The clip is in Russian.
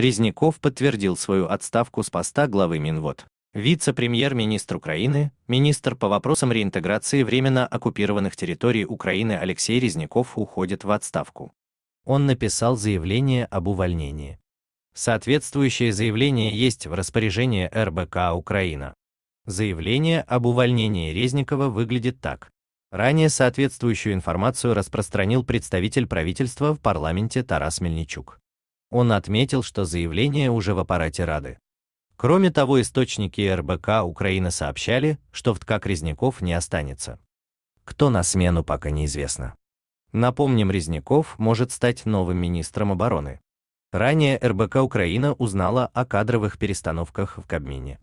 Резников подтвердил свою отставку с поста главы Минвод. Вице-премьер-министр Украины, министр по вопросам реинтеграции временно оккупированных территорий Украины Алексей Резников уходит в отставку. Он написал заявление об увольнении. Соответствующее заявление есть в распоряжении РБК Украина. Заявление об увольнении Резникова выглядит так. Ранее соответствующую информацию распространил представитель правительства в парламенте Тарас Мельничук. Он отметил, что заявление уже в аппарате Рады. Кроме того, источники РБК Украины сообщали, что в ТК Резняков не останется. Кто на смену, пока неизвестно. Напомним, Резняков может стать новым министром обороны. Ранее РБК Украина узнала о кадровых перестановках в Кабмине.